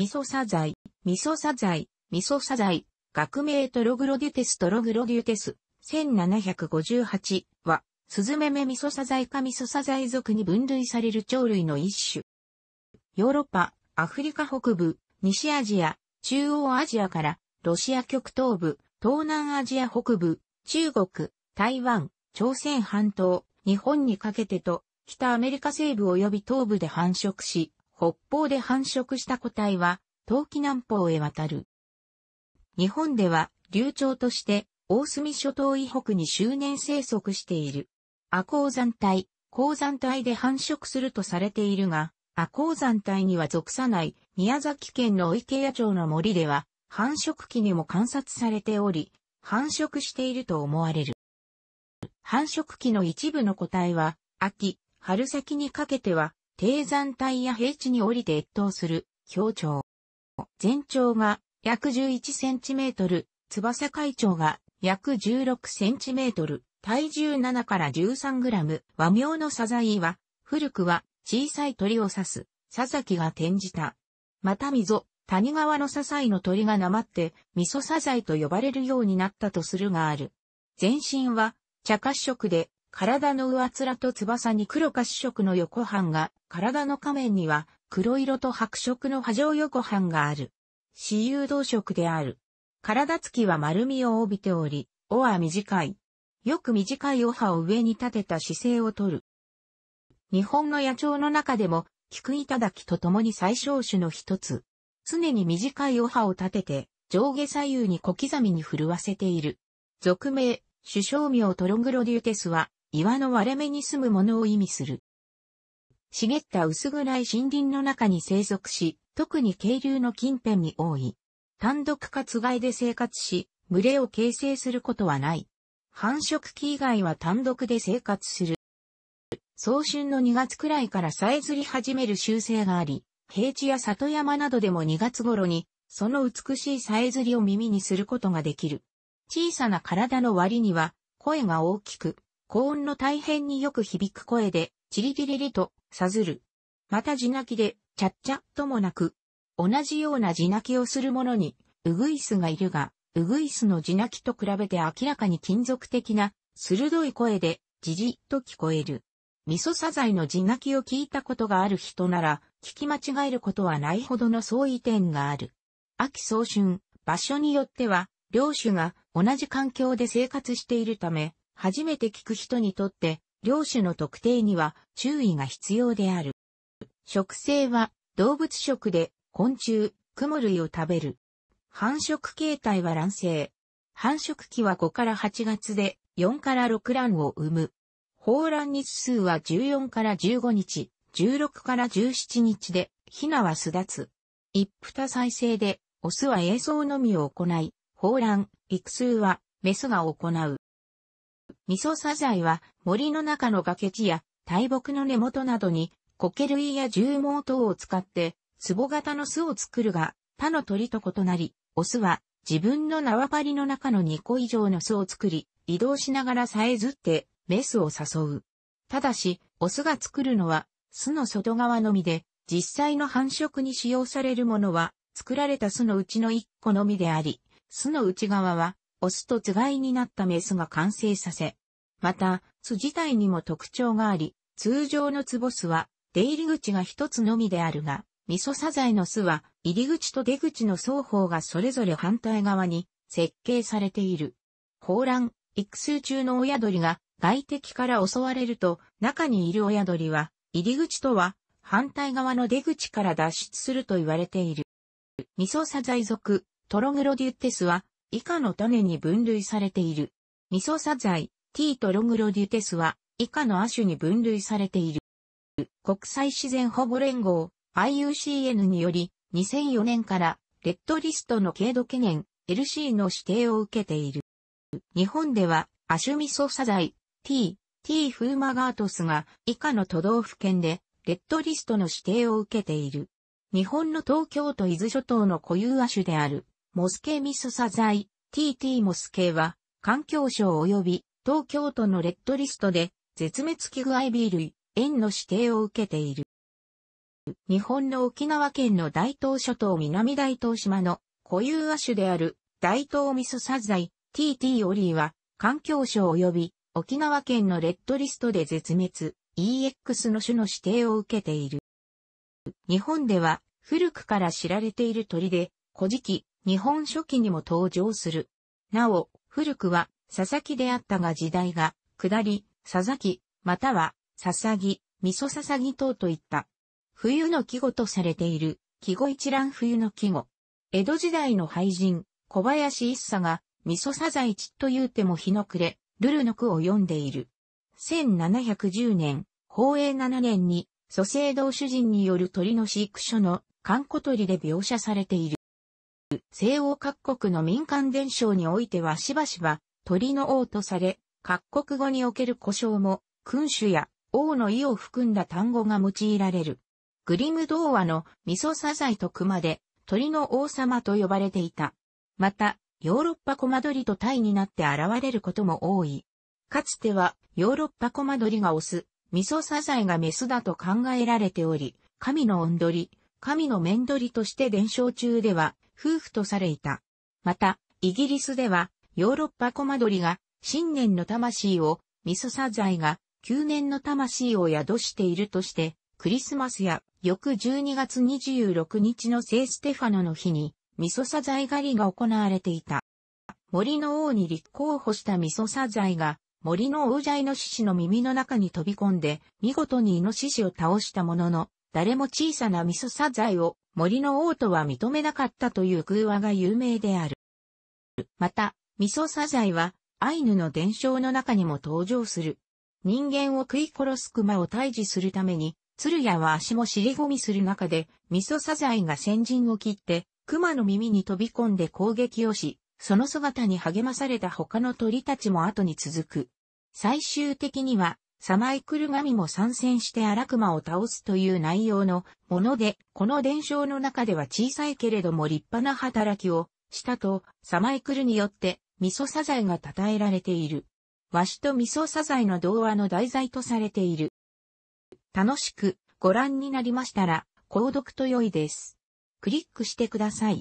ミソサザイ、ミソサザイ、ミソサザイ、学名トログロデュテストログロデュテス、1758は、スズメメミソサザイかミソサザイ属に分類される鳥類の一種。ヨーロッパ、アフリカ北部、西アジア、中央アジアから、ロシア極東部、東南アジア北部、中国、台湾、朝鮮半島、日本にかけてと、北アメリカ西部及び東部で繁殖し、北方で繁殖した個体は、冬季南方へ渡る。日本では、流鳥として、大隅諸島以北に周年生息している。亜鉱山帯、鉱山帯で繁殖するとされているが、亜鉱山帯には属さない宮崎県の池谷町の森では、繁殖期にも観察されており、繁殖していると思われる。繁殖期の一部の個体は、秋、春先にかけては低山帯や平地に降りて越冬する氷鳥。全長が約11センチメートル、翼海鳥が約16センチメートル、体重7から13グラム、和名のサザイは、古くは小さい鳥を指す、サザキが転じた。また溝、谷川のサザイの鳥がなまって、味噌サザイと呼ばれるようになったとするがある。全身は、茶褐色で、体の上面と翼に黒か主色の横半が、体の下面には黒色と白色の波状横半がある。私有動色である。体つきは丸みを帯びており、尾は短い。よく短い尾葉を上に立てた姿勢をとる。日本の野鳥の中でも、菊頂と共に最小種の一つ。常に短い尾葉を立てて、上下左右に小刻みに震わせている。俗名、首相名トログロデューテスは、岩の割れ目に住むものを意味する。茂った薄暗い森林の中に生息し、特に渓流の近辺に多い。単独かつがいで生活し、群れを形成することはない。繁殖期以外は単独で生活する。早春の2月くらいからさえずり始める習性があり、平地や里山などでも2月頃に、その美しいさえずりを耳にすることができる。小さな体の割には、声が大きく、高音の大変によく響く声で、チリリリリと、さずる。また地鳴きで、ちゃっちゃともなく、同じような地鳴きをする者に、ウグイスがいるが、ウグイスの地鳴きと比べて明らかに金属的な、鋭い声で、じじっと聞こえる。味噌サザイの地鳴きを聞いたことがある人なら、聞き間違えることはないほどの相違点がある。秋早春、場所によっては、両種が同じ環境で生活しているため、初めて聞く人にとって、領種の特定には注意が必要である。食性は動物食で昆虫、クモ類を食べる。繁殖形態は卵生。繁殖期は5から8月で4から6卵を産む。放卵日数は14から15日、16から17日で、ヒナは巣立つ。一夫多再生で、オスは映像のみを行い、放卵、育数はメスが行う。味噌サザイは森の中の崖地や大木の根元などに苔類や獣毛等を使って壺型の巣を作るが他の鳥と異なり、オスは自分の縄張りの中の2個以上の巣を作り移動しながらさえずってメスを誘う。ただし、オスが作るのは巣の外側のみで実際の繁殖に使用されるものは作られた巣のうちの1個のみであり、巣の内側はオスとつがいになったメスが完成させ、また、巣自体にも特徴があり、通常のツボ巣は出入り口が一つのみであるが、ミソサザエの巣は入り口と出口の双方がそれぞれ反対側に設計されている。抱卵、育成中の親鳥が外敵から襲われると、中にいる親鳥は入り口とは反対側の出口から脱出すると言われている。ミソサザイ属、トログロデュッテスは以下の種に分類されている。ミソサザイ、T とログロデュテスは以下の亜種に分類されている。国際自然保護連合 IUCN により2004年からレッドリストの軽度懸念 LC の指定を受けている。日本ではアシュミソサザイ T、T フーマガートスが以下の都道府県でレッドリストの指定を受けている。日本の東京都伊豆諸島の固有亜種であるモスケミソサザイ TT モスケは環境省及び東京都のレッドリストで絶滅危惧アイビー類、園の指定を受けている。日本の沖縄県の大東諸島南大東島の固有亜種である大東ミスサザイ TT オリーは環境省及び沖縄県のレッドリストで絶滅 EX の種の指定を受けている。日本では古くから知られている鳥で古事記日本書紀にも登場する。なお、古くは佐々木であったが時代が、下り、佐々木、または、佐々木、味噌佐々木等といった。冬の季語とされている、季語一覧冬の季語。江戸時代の俳人、小林一茶が、味噌佐ザイと言うても日の暮れ、ルルの句を読んでいる。1710年、宝永7年に、蘇生道主人による鳥の飼育所の、観古鳥で描写されている。西欧各国の民間伝承においてはしばしば、鳥の王とされ、各国語における故障も、君主や王の意を含んだ単語が用いられる。グリム童話の味噌サザイと熊で、鳥の王様と呼ばれていた。また、ヨーロッパコマドリとタイになって現れることも多い。かつては、ヨーロッパコマドリがオス、味噌サザイがメスだと考えられており、神の音り、神の面鳥として伝承中では、夫婦とされいた。また、イギリスでは、ヨーロッパコマドリが、新年の魂を、ミソサザイが、旧年の魂を宿しているとして、クリスマスや、翌12月26日の聖ステファノの日に、ミソサザイ狩りが行われていた。森の王に立候補したミソサザイが、森の王ャイの獅子の耳の中に飛び込んで、見事にイノシシを倒したものの、誰も小さなミソサザイを森の王とは認めなかったという空話が有名である。また、味噌サザエは、アイヌの伝承の中にも登場する。人間を食い殺す熊を退治するために、鶴屋は足も尻込みする中で、味噌サザエが先陣を切って、熊の耳に飛び込んで攻撃をし、その姿に励まされた他の鳥たちも後に続く。最終的には、サマイクル神も参戦して荒熊を倒すという内容のもので、この伝承の中では小さいけれども立派な働きをしたと、サマイクルによって味噌サザエが称えられている。和紙と味噌サザエの童話の題材とされている。楽しくご覧になりましたら、購読と良いです。クリックしてください。